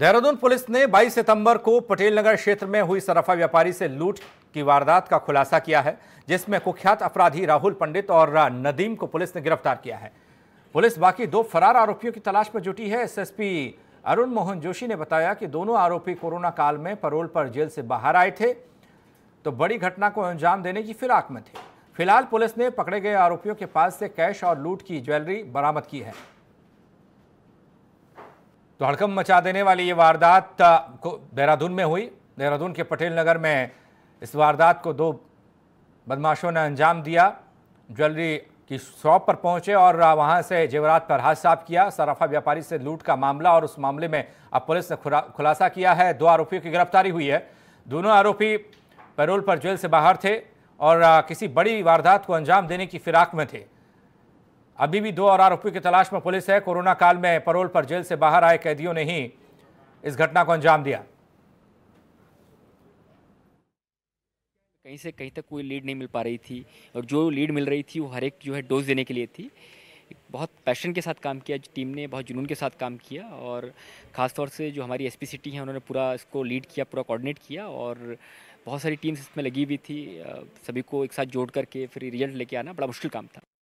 Dehradun police ने 22 सितंबर को पटेल नगर क्षेत्र में हुई सराफा व्यापारी से लूट की वारदात का खुलासा किया है जिसमें कुख्यात अपराधी राहुल पंडित और नदीम को पुलिस ने गिरफ्तार किया है पुलिस बाकी दो फरार आरोपियों की तलाश में जुटी है एसएसपी अरुण मोहन जोशी ने बताया कि दोनों आरोपी कोरोना काल में परोल पर जेल से बाहर आए थे तो बड़ी घटना को अंजाम देने की फिराक में थे फिलहाल पुलिस ने पकड़े गए आरोपियों के पास से कैश और लूट की ज्वेलरी बरामद की है तो हड़कम मचा देने वाली ये वारदात को देहरादून में हुई देहरादून के पटेल नगर में इस वारदात को दो बदमाशों ने अंजाम दिया ज्वेलरी की शॉप पर पहुंचे और वहां से जेवरात पर हाथ साफ किया सराफा व्यापारी से लूट का मामला और उस मामले में अब पुलिस ने खुलासा किया है दो आरोपियों की गिरफ्तारी हुई है दोनों आरोपी पैरोल पर जेल से बाहर थे और किसी बड़ी वारदात को अंजाम देने की फिराक में थे अभी भी दो और आरोपियों की तलाश में पुलिस है कोरोना काल में परोल पर जेल से बाहर आए कैदियों ने ही इस घटना को अंजाम दिया कहीं से कहीं तक कोई लीड नहीं मिल पा रही थी और जो लीड मिल रही थी वो हर एक जो है डोज देने के लिए थी बहुत पैशन के साथ काम किया टीम ने बहुत जुनून के साथ काम किया और ख़ासतौर से जो हमारी एस पी सिटी हैं उन्होंने पूरा इसको लीड किया पूरा कोऑर्डिनेट किया और बहुत सारी टीम्स इसमें लगी हुई थी सभी को एक साथ जोड़ करके फिर रिजल्ट लेके आना बड़ा मुश्किल काम था